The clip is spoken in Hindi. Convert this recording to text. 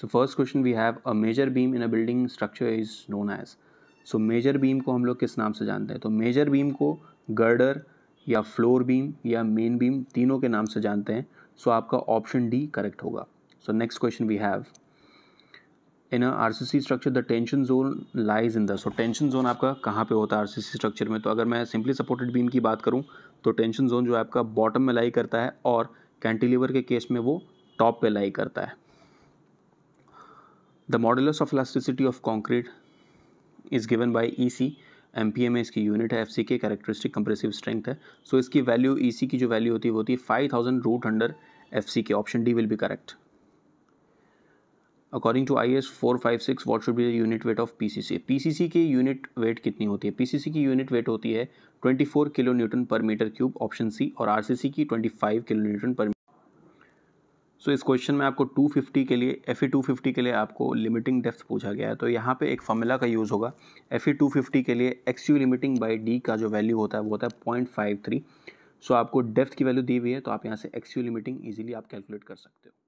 so first question we have a major beam in a building structure is known as so major beam को हम लोग किस नाम से जानते हैं तो मेजर बीम को गर्डर या फ्लोर बीम या मेन बीम तीनों के नाम से जानते हैं सो so आपका ऑप्शन डी करेक्ट होगा so next question we have in a R C C structure the tension zone lies in the so tension zone आपका कहाँ पे होता है आर सी सी स्ट्रक्चर में तो अगर मैं सिंपली सपोर्टेड बीम की बात करूँ तो टेंशन जोन जो है आपका बॉटम में लाई करता है और कैंटिलीवर के केस में वो टॉप पे लाई करता है the modulus of elasticity of concrete is given by E C M P में इसकी यूनिट है एफ सी के करेक्टरिस्टिक कंप्रेसिव स्ट्रेंथ है सो so इसकी वैल्यू ई सी की जो वैल्यू होती है वो होती है five thousand root under F C के option D will be correct according to I S four five six what should be the unit weight of P C C P C C की यूनिट वेट कितनी होती है पी सी सी की यूनिट वेट होती है twenty four kilo newton per metre cube option C और आर सी सी की ट्वेंटी फाइव किलो न्यूटन पर सो so, इस क्वेश्चन में आपको 250 के लिए एफ ई के लिए आपको लिमिटिंग डेप्थ पूछा गया है तो यहाँ पे एक फॉर्मूला का यूज़ होगा एफ ई के लिए X U limiting by D का जो वैल्यू होता है वो होता है पॉइंट फाइव थ्री सो आपको डेप्थ की वैल्यू दी हुई है तो आप यहाँ से एक्स यू लिमिटिंग ईजिली आप कैलकुलेट कर सकते हो